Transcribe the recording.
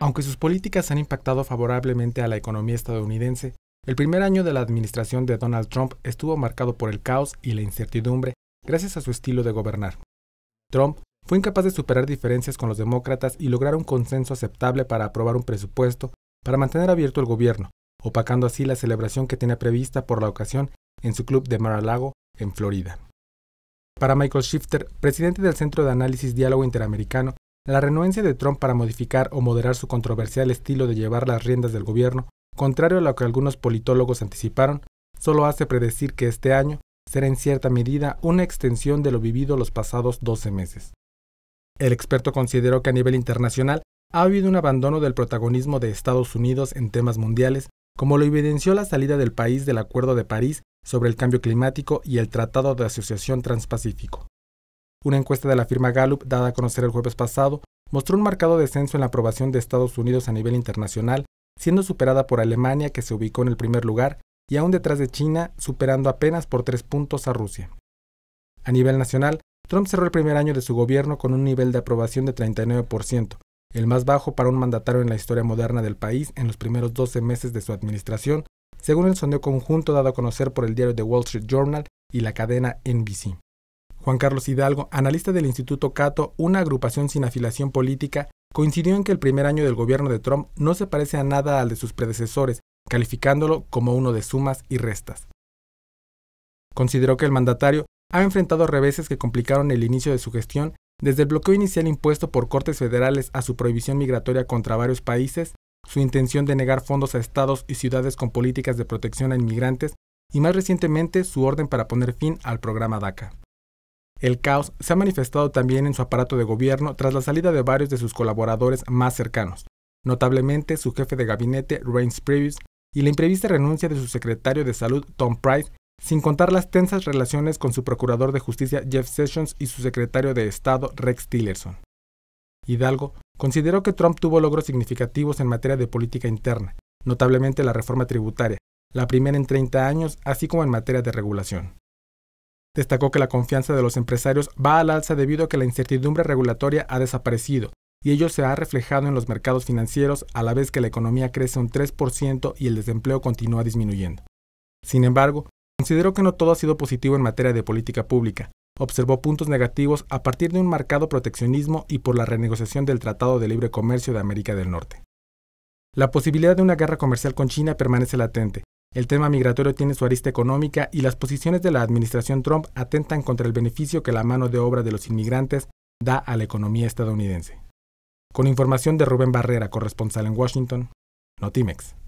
Aunque sus políticas han impactado favorablemente a la economía estadounidense, el primer año de la administración de Donald Trump estuvo marcado por el caos y la incertidumbre gracias a su estilo de gobernar. Trump fue incapaz de superar diferencias con los demócratas y lograr un consenso aceptable para aprobar un presupuesto para mantener abierto el gobierno, opacando así la celebración que tenía prevista por la ocasión en su club de Mar-a-Lago, en Florida. Para Michael Shifter, presidente del Centro de Análisis Diálogo Interamericano, la renuencia de Trump para modificar o moderar su controversial estilo de llevar las riendas del gobierno, contrario a lo que algunos politólogos anticiparon, solo hace predecir que este año será en cierta medida una extensión de lo vivido los pasados 12 meses. El experto consideró que a nivel internacional ha habido un abandono del protagonismo de Estados Unidos en temas mundiales, como lo evidenció la salida del país del Acuerdo de París sobre el cambio climático y el Tratado de Asociación Transpacífico. Una encuesta de la firma Gallup, dada a conocer el jueves pasado, mostró un marcado descenso en la aprobación de Estados Unidos a nivel internacional, siendo superada por Alemania, que se ubicó en el primer lugar, y aún detrás de China, superando apenas por tres puntos a Rusia. A nivel nacional, Trump cerró el primer año de su gobierno con un nivel de aprobación de 39%, el más bajo para un mandatario en la historia moderna del país en los primeros 12 meses de su administración, según el sondeo conjunto dado a conocer por el diario The Wall Street Journal y la cadena NBC. Juan Carlos Hidalgo, analista del Instituto Cato, una agrupación sin afiliación política, coincidió en que el primer año del gobierno de Trump no se parece a nada al de sus predecesores, calificándolo como uno de sumas y restas. Consideró que el mandatario ha enfrentado reveses que complicaron el inicio de su gestión, desde el bloqueo inicial impuesto por cortes federales a su prohibición migratoria contra varios países, su intención de negar fondos a estados y ciudades con políticas de protección a inmigrantes, y más recientemente su orden para poner fin al programa DACA. El caos se ha manifestado también en su aparato de gobierno tras la salida de varios de sus colaboradores más cercanos, notablemente su jefe de gabinete, Reince Priebus, y la imprevista renuncia de su secretario de salud, Tom Price, sin contar las tensas relaciones con su procurador de justicia, Jeff Sessions, y su secretario de Estado, Rex Tillerson. Hidalgo consideró que Trump tuvo logros significativos en materia de política interna, notablemente la reforma tributaria, la primera en 30 años, así como en materia de regulación. Destacó que la confianza de los empresarios va al alza debido a que la incertidumbre regulatoria ha desaparecido y ello se ha reflejado en los mercados financieros a la vez que la economía crece un 3% y el desempleo continúa disminuyendo. Sin embargo, consideró que no todo ha sido positivo en materia de política pública. Observó puntos negativos a partir de un marcado proteccionismo y por la renegociación del Tratado de Libre Comercio de América del Norte. La posibilidad de una guerra comercial con China permanece latente, el tema migratorio tiene su arista económica y las posiciones de la administración Trump atentan contra el beneficio que la mano de obra de los inmigrantes da a la economía estadounidense. Con información de Rubén Barrera, corresponsal en Washington, Notimex.